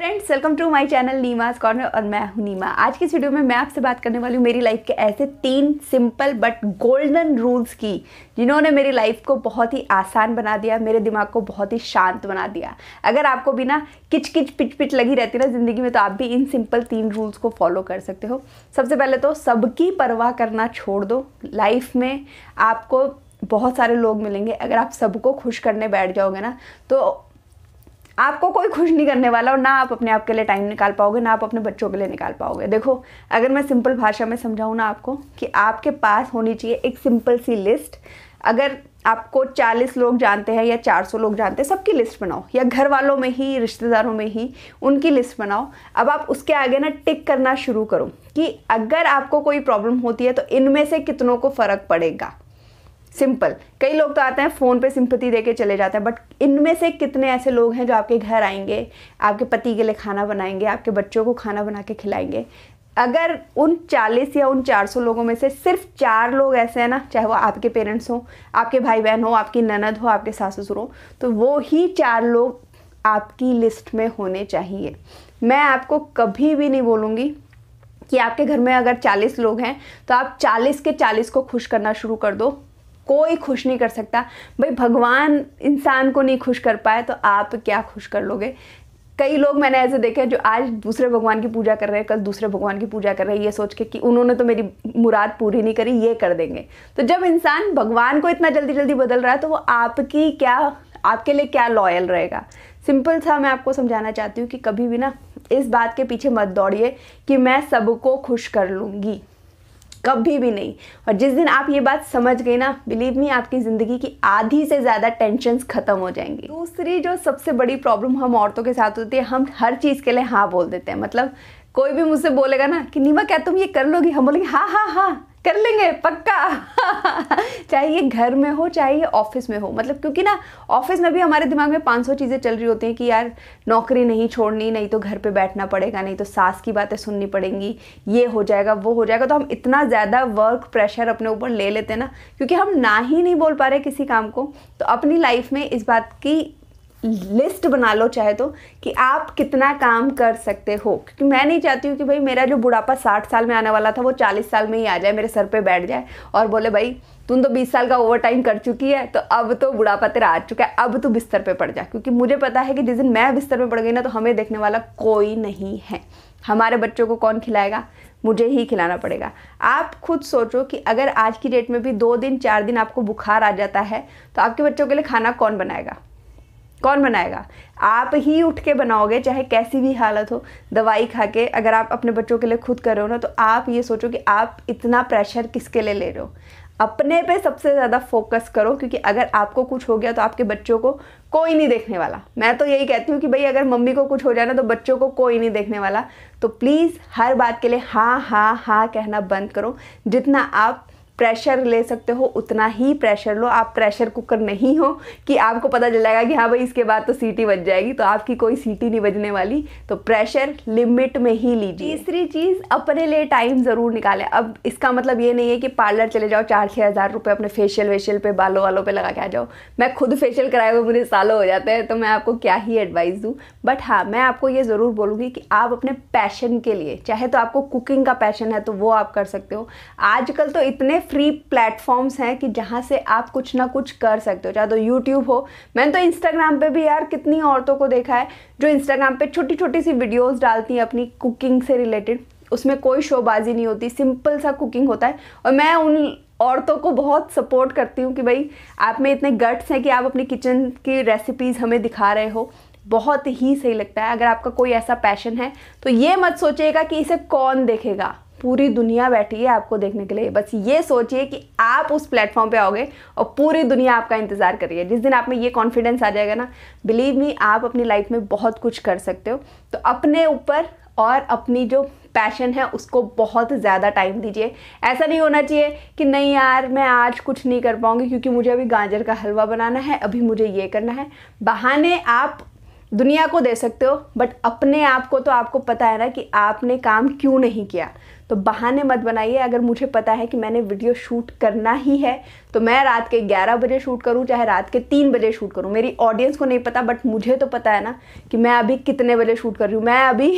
friends welcome to my channel नीमाज corner और मैं हूं नीमा आज की इस वीडियो में मैं आपसे बात करने वाली हूँ मेरी लाइफ के ऐसे तीन सिंपल बट गोल्डन रूल्स की जिन्होंने मेरी लाइफ को बहुत ही आसान बना दिया मेरे दिमाग को बहुत ही शांत बना दिया अगर आपको भी ना किच किच पिच पिच लगी रहती ना ज़िंदगी में तो आप भी इन सिंपल तीन रूल्स को फॉलो कर सकते हो सबसे पहले तो सबकी परवाह करना छोड़ दो लाइफ में आपको बहुत सारे लोग मिलेंगे अगर आप सबको खुश करने बैठ जाओगे ना तो आपको कोई खुश नहीं करने वाला और ना आप अपने आप के लिए टाइम निकाल पाओगे ना आप अपने बच्चों के लिए निकाल पाओगे देखो अगर मैं सिंपल भाषा में समझाऊँ ना आपको कि आपके पास होनी चाहिए एक सिंपल सी लिस्ट अगर आपको 40 लोग जानते हैं या 400 लोग जानते हैं सबकी लिस्ट बनाओ या घर वालों में ही रिश्तेदारों में ही उनकी लिस्ट बनाओ अब आप उसके आगे ना टिक करना शुरू करो कि अगर आपको कोई प्रॉब्लम होती है तो इनमें से कितनों को फ़र्क पड़ेगा सिंपल कई लोग तो आते हैं फ़ोन पे सिंपति दे के चले जाते हैं बट इनमें से कितने ऐसे लोग हैं जो आपके घर आएंगे आपके पति के लिए खाना बनाएंगे आपके बच्चों को खाना बना के खिलाएंगे अगर उन 40 या उन 400 लोगों में से सिर्फ चार लोग ऐसे हैं ना चाहे वो आपके पेरेंट्स हों आपके भाई बहन हो आपकी ननद हो आपके सास ससुर हो तो वो ही चार लोग आपकी लिस्ट में होने चाहिए मैं आपको कभी भी नहीं बोलूँगी कि आपके घर में अगर 40 लोग हैं तो आप 40 के 40 को खुश करना शुरू कर दो कोई खुश नहीं कर सकता भाई भगवान इंसान को नहीं खुश कर पाए तो आप क्या खुश कर लोगे कई लोग मैंने ऐसे देखे जो आज दूसरे भगवान की पूजा कर रहे हैं कल दूसरे भगवान की पूजा कर रहे हैं ये सोच के कि उन्होंने तो मेरी मुराद पूरी नहीं करी ये कर देंगे तो जब इंसान भगवान को इतना जल्दी जल्दी बदल रहा है तो वो आपकी क्या आपके लिए क्या लॉयल रहेगा सिंपल सा मैं आपको समझाना चाहती हूँ कि कभी भी ना इस बात के पीछे मत दौड़िए कि मैं सबको खुश कर लूँगी कभी भी नहीं और जिस दिन आप ये बात समझ गए ना बिलीव मी आपकी ज़िंदगी की आधी से ज़्यादा टेंशन ख़त्म हो जाएंगी दूसरी जो सबसे बड़ी प्रॉब्लम हम औरतों के साथ होती है हम हर चीज़ के लिए हाँ बोल देते हैं मतलब कोई भी मुझसे बोलेगा ना कि नीमा क्या तुम ये कर लोगी हम बोलेंगे हाँ हाँ हाँ कर लेंगे पक्का चाहे ये घर में हो चाहे ये ऑफिस में हो मतलब क्योंकि ना ऑफिस में भी हमारे दिमाग में 500 चीज़ें चल रही होती हैं कि यार नौकरी नहीं छोड़नी नहीं तो घर पे बैठना पड़ेगा नहीं तो सास की बातें सुननी पड़ेंगी ये हो जाएगा वो हो जाएगा तो हम इतना ज़्यादा वर्क प्रेशर अपने ऊपर ले लेते हैं ना क्योंकि हम ना ही नहीं बोल पा रहे किसी काम को तो अपनी लाइफ में इस बात की लिस्ट बना लो चाहे तो कि आप कितना काम कर सकते हो क्योंकि मैं नहीं चाहती हूँ कि भाई मेरा जो बुढ़ापा साठ साल में आने वाला था वो चालीस साल में ही आ जाए मेरे सर पे बैठ जाए और बोले भाई तुम तो बीस साल का ओवर टाइम कर चुकी है तो अब तो बुढ़ापा तेरा आ चुका है अब तू बिस्तर पर पड़ जा क्योंकि मुझे पता है कि जिस दिन मैं बिस्तर पर पड़ गई ना तो हमें देखने वाला कोई नहीं है हमारे बच्चों को कौन खिलाएगा मुझे ही खिलाना पड़ेगा आप खुद सोचो कि अगर आज की डेट में भी दो दिन चार दिन आपको बुखार आ जाता है तो आपके बच्चों के लिए खाना कौन बनाएगा कौन बनाएगा आप ही उठ के बनाओगे चाहे कैसी भी हालत हो दवाई खा के अगर आप अपने बच्चों के लिए खुद कर रहे हो ना तो आप ये सोचो कि आप इतना प्रेशर किसके लिए ले रहे हो अपने पे सबसे ज़्यादा फोकस करो क्योंकि अगर आपको कुछ हो गया तो आपके बच्चों को कोई नहीं देखने वाला मैं तो यही कहती हूँ कि भाई अगर मम्मी को कुछ हो जाए ना तो बच्चों को कोई नहीं देखने वाला तो प्लीज़ हर बात के लिए हाँ हाँ हाँ कहना बंद करो जितना आप प्रेशर ले सकते हो उतना ही प्रेशर लो आप प्रेशर कुकर नहीं हो कि आपको पता चल जाएगा कि हाँ भाई इसके बाद तो सीटी बज जाएगी तो आपकी कोई सीटी नहीं बजने वाली तो प्रेशर लिमिट में ही लीजिए तीसरी चीज़ अपने लिए टाइम ज़रूर निकालें अब इसका मतलब ये नहीं है कि पार्लर चले जाओ चार छः हज़ार रुपये अपने फेशियल वेशियल पे बालों वालों पे लगा के आ जाओ मैं खुद फेशियल कराए हुए मुझे सालों हो जाते हैं तो मैं आपको क्या ही एडवाइस दूँ बट हाँ मैं आपको ये ज़रूर बोलूँगी कि आप अपने पैशन के लिए चाहे तो आपको कुकिंग का पैशन है तो वो आप कर सकते हो आजकल तो इतने फ्री प्लेटफॉर्म्स हैं कि जहाँ से आप कुछ ना कुछ कर सकते हो चाहे तो यूट्यूब हो मैंने तो इंस्टाग्राम पे भी यार कितनी औरतों को देखा है जो इंस्टाग्राम पे छोटी छोटी सी वीडियोस डालती हैं अपनी कुकिंग से रिलेटेड उसमें कोई शोबाजी नहीं होती सिंपल सा कुकिंग होता है और मैं उन औरतों को बहुत सपोर्ट करती हूँ कि भाई आप में इतने गट्स हैं कि आप अपनी किचन की रेसिपीज़ हमें दिखा रहे हो बहुत ही सही लगता है अगर आपका कोई ऐसा पैशन है तो ये मत सोचिएगा कि इसे कौन देखेगा पूरी दुनिया बैठी है आपको देखने के लिए बस ये सोचिए कि आप उस प्लेटफॉर्म पे आओगे और पूरी दुनिया आपका इंतज़ार कर रही है जिस दिन आप में ये कॉन्फिडेंस आ जाएगा ना बिलीव मी आप अपनी लाइफ में बहुत कुछ कर सकते हो तो अपने ऊपर और अपनी जो पैशन है उसको बहुत ज़्यादा टाइम दीजिए ऐसा नहीं होना चाहिए कि नहीं यार मैं आज कुछ नहीं कर पाऊँगी क्योंकि मुझे अभी गाजर का हलवा बनाना है अभी मुझे ये करना है बहाने आप दुनिया को दे सकते हो बट अपने आप को तो आपको पता है ना कि आपने काम क्यों नहीं किया तो बहाने मत बनाइए अगर मुझे पता है कि मैंने वीडियो शूट करना ही है तो मैं रात के 11 बजे शूट करूं चाहे रात के 3 बजे शूट करूं मेरी ऑडियंस को नहीं पता बट मुझे तो पता है ना कि मैं अभी कितने बजे शूट कर रही हूँ मैं अभी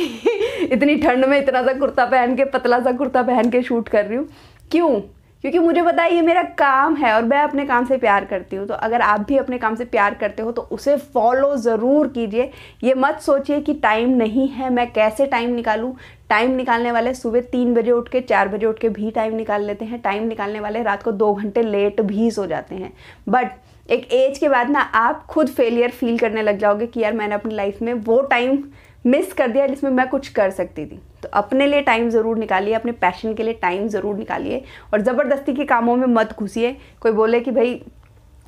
इतनी ठंड में इतना सा कुर्ता पहन के पतला सा कुर्ता पहन के शूट कर रही हूँ क्यों क्योंकि मुझे पता है ये मेरा काम है और मैं अपने काम से प्यार करती हूँ तो अगर आप भी अपने काम से प्यार करते हो तो उसे फॉलो ज़रूर कीजिए ये मत सोचिए कि टाइम नहीं है मैं कैसे टाइम निकालूँ टाइम निकालने वाले सुबह तीन बजे उठ के चार बजे उठ के भी टाइम निकाल लेते हैं टाइम निकालने वाले रात को दो घंटे लेट भी सो जाते हैं बट एक एज के बाद ना आप खुद फेलियर फील करने लग जाओगे कि यार मैंने अपनी लाइफ में वो टाइम मिस कर दिया जिसमें मैं कुछ कर सकती थी तो अपने लिए टाइम ज़रूर निकालिए अपने पैशन के लिए टाइम ज़रूर निकालिए और ज़बरदस्ती के कामों में मत घुसिए कोई बोले कि भाई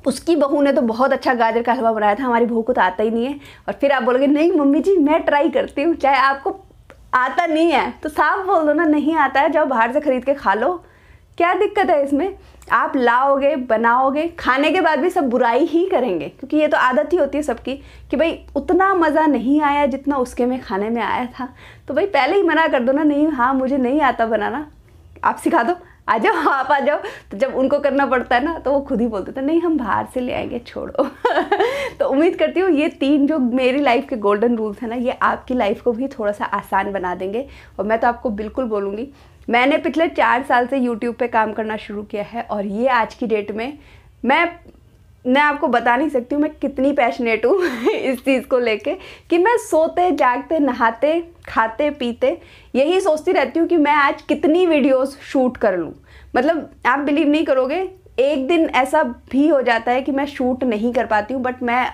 उसकी बहू ने तो बहुत अच्छा गाजर का हलवा बनाया था हमारी बहू को तो आता ही नहीं है और फिर आप बोलोगे नहीं मम्मी जी मैं ट्राई करती हूँ चाहे आपको आता नहीं है तो साफ बोल दो ना नहीं आता है जाओ बाहर से ख़रीद के खा लो क्या दिक्कत है इसमें आप लाओगे बनाओगे खाने के बाद भी सब बुराई ही करेंगे क्योंकि ये तो आदत ही होती है सबकी कि भाई उतना मज़ा नहीं आया जितना उसके में खाने में आया था तो भाई पहले ही मना कर दो ना नहीं हाँ मुझे नहीं आता बनाना आप सिखा दो आ जाओ आप आ जाओ तो जब उनको करना पड़ता है ना तो वो खुद ही बोलते थे नहीं हम बाहर से ले आएंगे छोड़ो तो उम्मीद करती हूँ ये तीन जो मेरी लाइफ के गोल्डन रूल्स हैं ना ये आपकी लाइफ को भी थोड़ा सा आसान बना देंगे और मैं तो आपको बिल्कुल बोलूँगी मैंने पिछले चार साल से YouTube पे काम करना शुरू किया है और ये आज की डेट में मैं मैं आपको बता नहीं सकती हूँ मैं कितनी पैशनेट हूँ इस चीज़ को लेके कि मैं सोते जागते नहाते खाते पीते यही सोचती रहती हूँ कि मैं आज कितनी वीडियोस शूट कर लूँ मतलब आप बिलीव नहीं करोगे एक दिन ऐसा भी हो जाता है कि मैं शूट नहीं कर पाती हूँ बट मैं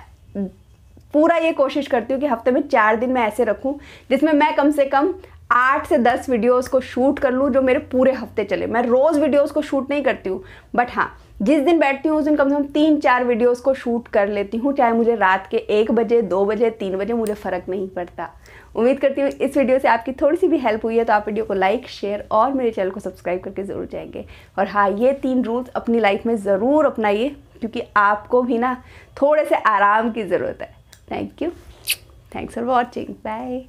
पूरा ये कोशिश करती हूँ कि हफ्ते में चार दिन मैं ऐसे रखूँ जिसमें मैं कम से कम आठ से दस वीडियोस को शूट कर लूँ जो मेरे पूरे हफ्ते चले मैं रोज़ वीडियोस को शूट नहीं करती हूँ बट हाँ जिस दिन बैठती हूँ उस दिन कम से कम तीन चार वीडियोस को शूट कर लेती हूँ चाहे मुझे रात के एक बजे दो बजे तीन बजे मुझे फ़र्क नहीं पड़ता उम्मीद करती हूँ इस वीडियो से आपकी थोड़ी सी भी हेल्प हुई है तो आप वीडियो को लाइक शेयर और मेरे चैनल को सब्सक्राइब करके ज़रूर जाएंगे और हाँ ये तीन रूल्स अपनी लाइफ में ज़रूर अपनाइए क्योंकि आपको भी ना थोड़े से आराम की ज़रूरत है thank you thanks for watching bye